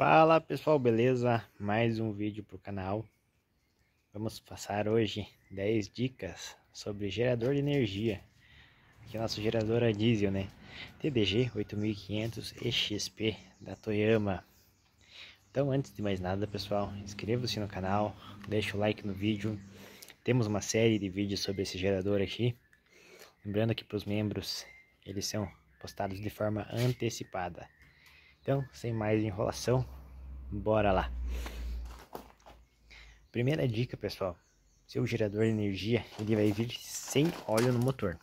Fala pessoal, beleza? Mais um vídeo para o canal. Vamos passar hoje 10 dicas sobre gerador de energia. Aqui é nosso gerador a diesel, né? TDG 8500 EXP da Toyama. Então, antes de mais nada, pessoal, inscreva-se no canal, deixa o like no vídeo. Temos uma série de vídeos sobre esse gerador aqui. Lembrando que para os membros, eles são postados de forma antecipada. Então, sem mais enrolação, Bora lá. Primeira dica, pessoal. Seu gerador de energia, ele vai vir sem óleo no motor.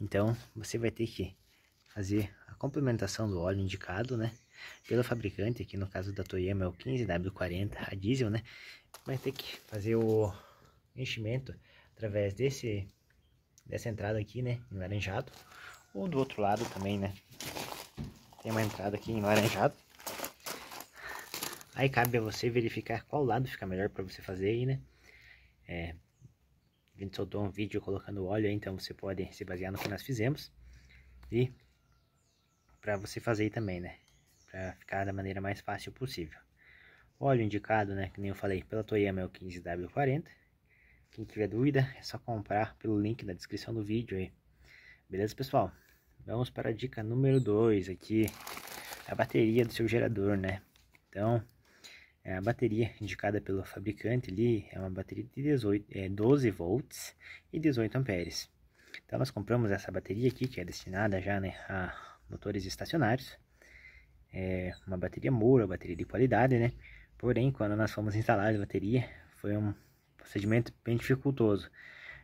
Então, você vai ter que fazer a complementação do óleo indicado, né? Pelo fabricante, aqui no caso da Toyama é o 15W40 a diesel, né? Vai ter que fazer o enchimento através desse dessa entrada aqui, né, em laranjado, ou do outro lado também, né? Tem uma entrada aqui em laranjado Aí cabe a você verificar qual lado fica melhor para você fazer aí, né? É, a gente soltou um vídeo colocando óleo aí, então você pode se basear no que nós fizemos. E para você fazer aí também, né? Para ficar da maneira mais fácil possível. Óleo indicado, né? Que nem eu falei, pela Toyama é o 15W40. Quem tiver dúvida, é só comprar pelo link na descrição do vídeo aí. Beleza, pessoal? Vamos para a dica número 2 aqui. A bateria do seu gerador, né? Então, é a bateria indicada pelo fabricante ali é uma bateria de 18, é, 12 volts e 18 amperes. Então nós compramos essa bateria aqui, que é destinada já né, a motores estacionários. É uma bateria Moura, bateria de qualidade, né? Porém, quando nós fomos instalar a bateria, foi um procedimento bem dificultoso.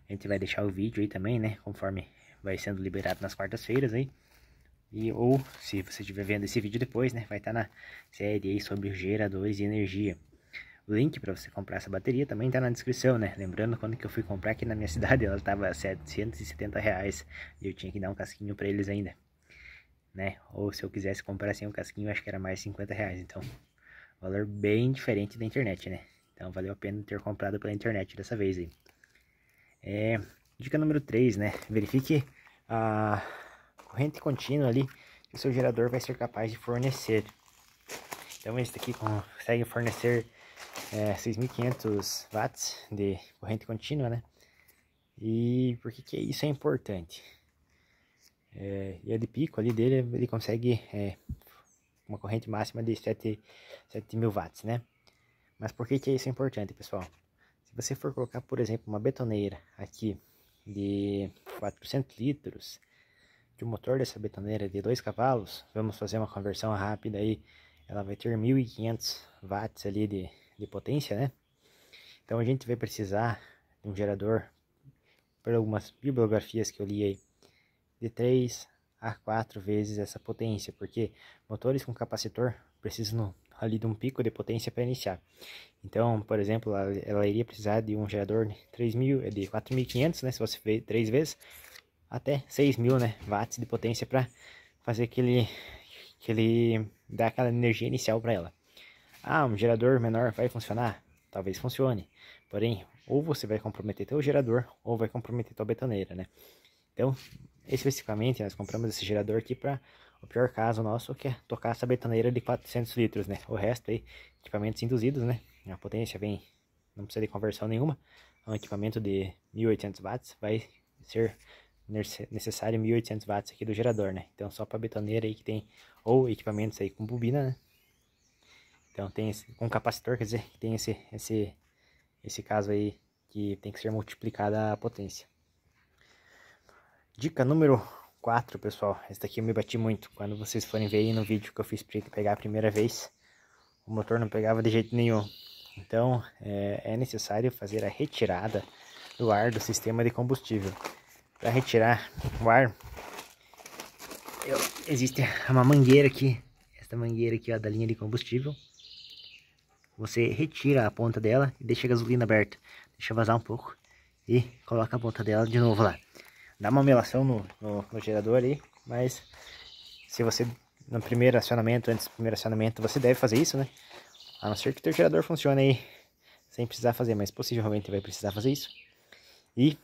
A gente vai deixar o vídeo aí também, né? Conforme vai sendo liberado nas quartas-feiras aí. E, ou, se você estiver vendo esse vídeo depois, né, vai estar tá na série aí sobre geradores de energia. O link para você comprar essa bateria também está na descrição, né? Lembrando, quando que eu fui comprar aqui na minha cidade, ela estava 770 reais e eu tinha que dar um casquinho para eles ainda, né? Ou se eu quisesse comprar sem o um casquinho, acho que era mais 50 reais, então valor bem diferente da internet, né? Então valeu a pena ter comprado pela internet dessa vez aí. É, dica número 3, né? Verifique a corrente contínua ali que seu gerador vai ser capaz de fornecer. Então esse daqui consegue fornecer é, 6.500 watts de corrente contínua, né? E por que, que isso é importante? É, e a é de pico ali dele, ele consegue é, uma corrente máxima de 7.000 mil watts, né? Mas por que, que isso é importante, pessoal? Se você for colocar, por exemplo, uma betoneira aqui de 400 litros, de o motor dessa betoneira de 2 cavalos, vamos fazer uma conversão rápida aí, ela vai ter 1500 watts ali de, de potência, né? Então a gente vai precisar de um gerador, por algumas bibliografias que eu li aí, de 3 a 4 vezes essa potência, porque motores com capacitor precisam ali de um pico de potência para iniciar. Então, por exemplo, ela, ela, iria precisar de um gerador de 3.000, de 4.500, né, se você vê três vezes, até 6.000 né, watts de potência para fazer aquele, aquele, dar aquela energia inicial para ela. Ah, um gerador menor vai funcionar? Talvez funcione, porém, ou você vai comprometer teu gerador, ou vai comprometer tua betoneira, né? Então, especificamente, nós compramos esse gerador aqui para o pior caso nosso, que é tocar essa betoneira de 400 litros, né? O resto aí, equipamentos induzidos, né? A potência vem, não precisa de conversão nenhuma. Um equipamento de 1800 watts vai ser necessário 1800 watts aqui do gerador, né? Então só para betoneira aí que tem ou equipamentos aí com bobina, né? Então tem esse, com capacitor, quer dizer, tem esse esse esse caso aí que tem que ser multiplicada a potência. Dica número 4, pessoal. Essa daqui eu me bati muito. Quando vocês forem ver aí no vídeo que eu fiz para pegar a primeira vez, o motor não pegava de jeito nenhum. Então é, é necessário fazer a retirada do ar do sistema de combustível para retirar o ar, eu, existe uma mangueira aqui, esta mangueira aqui ó, da linha de combustível. Você retira a ponta dela e deixa a gasolina aberta, deixa vazar um pouco e coloca a ponta dela de novo lá. Dá uma melação no, no, no gerador aí, mas se você no primeiro acionamento, antes do primeiro acionamento, você deve fazer isso, né? A não ser que o teu gerador funcione aí sem precisar fazer, mas possivelmente vai precisar fazer isso. E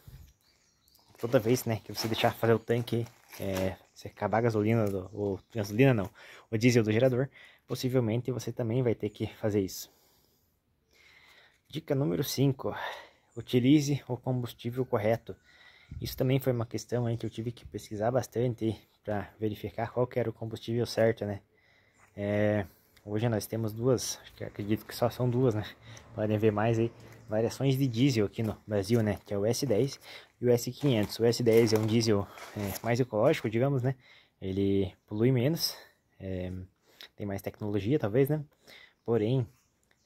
toda vez né, que você deixar fazer o tanque, é, acabar a gasolina, do, ou gasolina não, o diesel do gerador, possivelmente você também vai ter que fazer isso. Dica número 5, utilize o combustível correto. Isso também foi uma questão aí que eu tive que pesquisar bastante para verificar qual era o combustível certo, né? É, hoje nós temos duas, acredito que só são duas, né? Podem ver mais aí variações de diesel aqui no Brasil, né? Que é o S10 e o S500. O S10 é um diesel é, mais ecológico, digamos, né? Ele polui menos, é, tem mais tecnologia, talvez, né? Porém,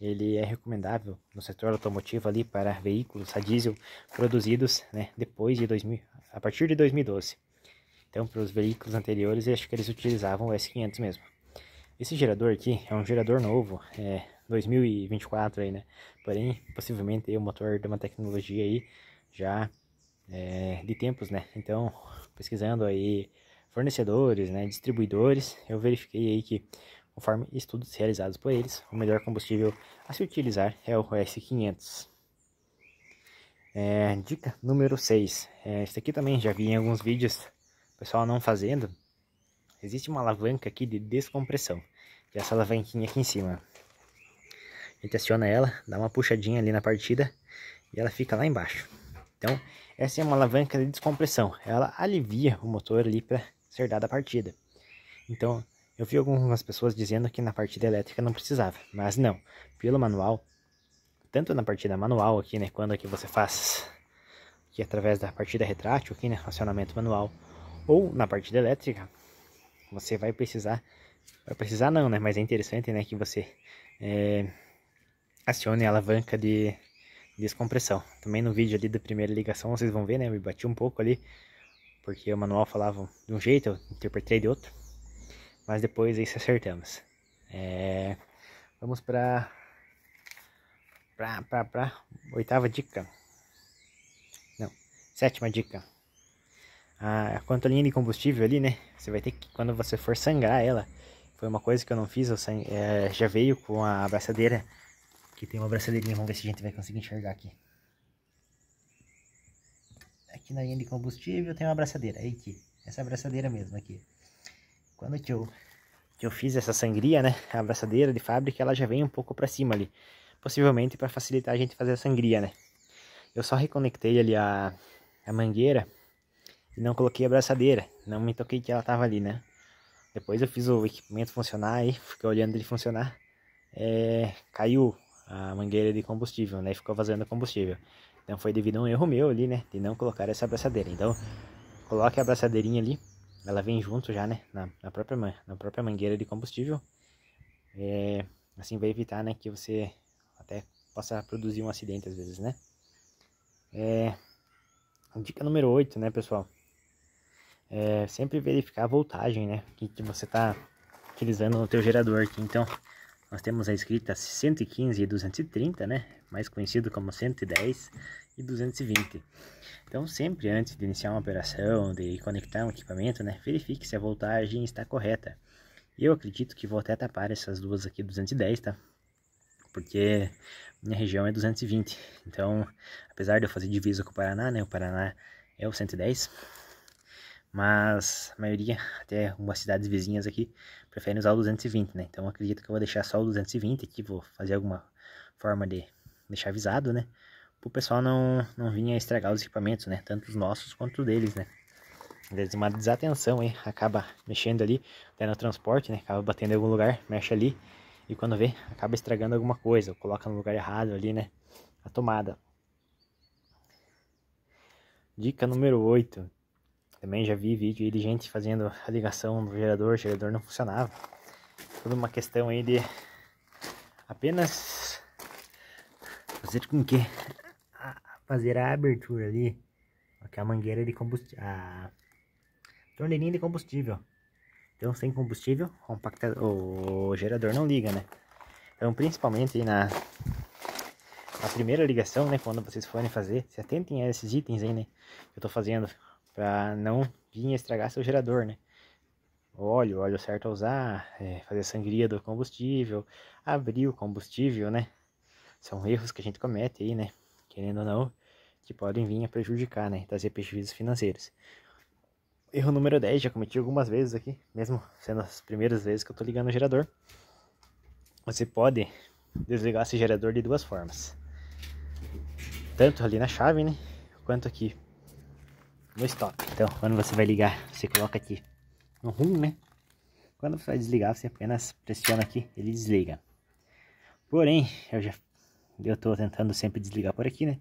ele é recomendável no setor automotivo ali para veículos a diesel produzidos, né? Depois de 2000, a partir de 2012. Então, para os veículos anteriores, eu acho que eles utilizavam o S500 mesmo. Esse gerador aqui é um gerador novo, é, 2024 aí, né? Porém, possivelmente aí, o motor de uma tecnologia aí já é, de tempos, né? Então, pesquisando aí fornecedores, né, distribuidores, eu verifiquei aí que conforme estudos realizados por eles, o melhor combustível a se utilizar é o S500. É, dica número 6. É, isso aqui também já vi em alguns vídeos, pessoal não fazendo. Existe uma alavanca aqui de descompressão, que é essa alavanquinha aqui em cima a gente aciona ela, dá uma puxadinha ali na partida e ela fica lá embaixo. Então, essa é uma alavanca de descompressão. Ela alivia o motor ali para ser dada a partida. Então, eu vi algumas pessoas dizendo que na partida elétrica não precisava, mas não. Pelo manual, tanto na partida manual aqui, né, quando aqui é você faz aqui através da partida retrátil aqui, né, acionamento manual, ou na partida elétrica, você vai precisar, vai precisar não, né, mas é interessante, né, que você é, acione a alavanca de descompressão. Também no vídeo ali da primeira ligação vocês vão ver, né? Eu me bati um pouco ali, porque o manual falava de um jeito, eu interpretei de outro. Mas depois aí se acertamos. É... Vamos para pra, pra, pra oitava dica. Não, sétima dica. A, a linha de combustível ali, né? Você vai ter que, quando você for sangrar ela, foi uma coisa que eu não fiz, eu sang... é, já veio com a abraçadeira Aqui tem uma braçadeirinha, vamos ver se a gente vai conseguir enxergar aqui. Aqui na linha de combustível tem uma braçadeira, aí é aqui. Essa é braçadeira mesmo aqui. Quando que eu, que eu fiz essa sangria, né? A braçadeira de fábrica, ela já vem um pouco para cima ali. Possivelmente para facilitar a gente fazer a sangria, né? Eu só reconectei ali a, a mangueira e não coloquei a braçadeira. Não me toquei que ela tava ali, né? Depois eu fiz o equipamento funcionar aí, fiquei olhando ele funcionar. É, caiu a mangueira de combustível, né? ficou vazando combustível. Então foi devido a um erro meu ali, né? De não colocar essa abraçadeira. Então, coloque a abraçadeirinha ali. Ela vem junto já, né? Na, na própria, na própria mangueira de combustível. É, assim vai evitar, né? Que você até possa produzir um acidente às vezes, né? É, dica número 8, né, pessoal? É, sempre verificar a voltagem, né? Que, que você tá utilizando no teu gerador aqui. Então, nós temos a escrita 115 e 230, né? Mais conhecido como 110 e 220. Então, sempre antes de iniciar uma operação, de conectar um equipamento, né? Verifique se a voltagem está correta. Eu acredito que vou até tapar essas duas aqui 210, tá? Porque minha região é 220. Então, apesar de eu fazer divisa com o Paraná, né? O Paraná é o 110. Mas a maioria, até algumas cidades vizinhas aqui, preferem usar o 220, né? Então acredito que eu vou deixar só o 220 aqui, vou fazer alguma forma de deixar avisado, né? Para o pessoal não, não vinha estragar os equipamentos, né? Tanto os nossos quanto os deles, né? Às uma desatenção, hein? Acaba mexendo ali, até no transporte, né? Acaba batendo em algum lugar, mexe ali. E quando vê, acaba estragando alguma coisa. Ou coloca no lugar errado ali, né? A tomada. Dica número 8. Também já vi vídeo aí de gente fazendo a ligação do gerador, o gerador não funcionava. Toda uma questão aí de apenas fazer com que fazer a abertura ali, que a mangueira de combustível, a torneirinha de combustível. Então, sem combustível, o gerador não liga, né? Então, principalmente na, na primeira ligação, né? Quando vocês forem fazer, se atentem a esses itens aí, né? Que eu tô fazendo para não vir estragar seu gerador, né? Óleo, óleo certo a usar, é, fazer sangria do combustível, abrir o combustível, né? São erros que a gente comete aí, né? Querendo ou não, que podem vir a prejudicar, né? Trazer prejuízos financeiros. Erro número 10, já cometi algumas vezes aqui, mesmo sendo as primeiras vezes que eu tô ligando o gerador. Você pode desligar esse gerador de duas formas. Tanto ali na chave, né? Quanto aqui no stop. Então, quando você vai ligar, você coloca aqui no rumo, né? Quando você vai desligar, você apenas pressiona aqui, ele desliga. Porém, eu já eu tô tentando sempre desligar por aqui, né?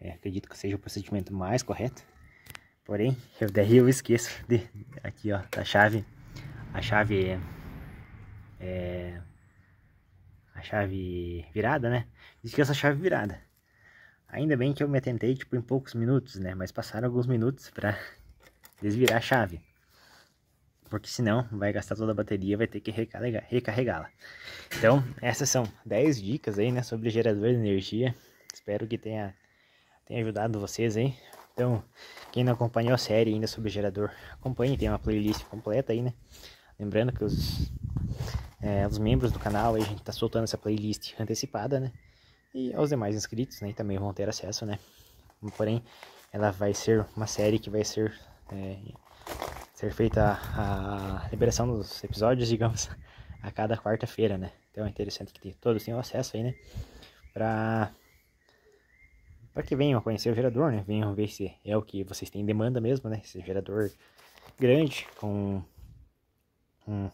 É, acredito que seja o procedimento mais correto. Porém, eu, daí eu esqueço de aqui, ó, da chave. A chave é, é a chave virada, né? Diz que essa é chave virada. Ainda bem que eu me atentei tipo, em poucos minutos, né? Mas passaram alguns minutos para desvirar a chave. Porque senão vai gastar toda a bateria, vai ter que recarregá-la. Então, essas são 10 dicas aí, né, sobre gerador de energia. Espero que tenha, tenha ajudado vocês aí. Então, quem não acompanhou a série ainda sobre gerador, acompanhe, tem uma playlist completa aí, né? Lembrando que os, é, os membros do canal aí, a gente tá soltando essa playlist antecipada, né? E aos demais inscritos, né, também vão ter acesso, né? Porém, ela vai ser uma série que vai ser, é, ser feita a, a liberação dos episódios, digamos, a cada quarta-feira, né? Então é interessante que todos tenham acesso aí, né? Pra, pra que venham a conhecer o gerador, né? Venham ver se é o que vocês têm demanda mesmo, né? Esse gerador grande com um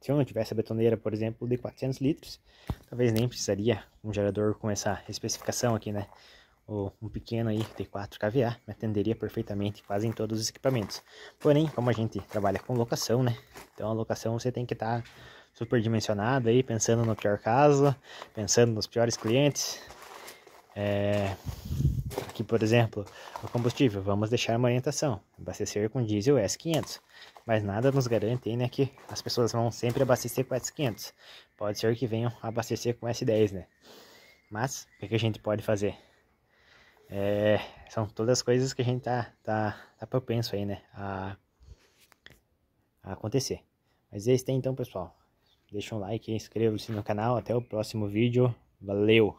se eu não tivesse a betoneira, por exemplo, de 400 litros, talvez nem precisaria um gerador com essa especificação aqui, né? Ou um pequeno aí, de 4 kVA, me atenderia perfeitamente quase em todos os equipamentos. Porém, como a gente trabalha com locação, né? Então a locação você tem que estar tá superdimensionado aí, pensando no pior caso, pensando nos piores clientes. É... Aqui, por exemplo, o combustível, vamos deixar uma orientação, abastecer com diesel é S500. Mas nada nos garante né, que as pessoas vão sempre abastecer com S500. Pode ser que venham abastecer com S10, né? Mas, o que a gente pode fazer? É, são todas coisas que a gente tá, tá, tá propenso aí, né? A, a acontecer. Mas é isso aí então, pessoal. Deixa um like, inscreva-se no canal. Até o próximo vídeo. Valeu!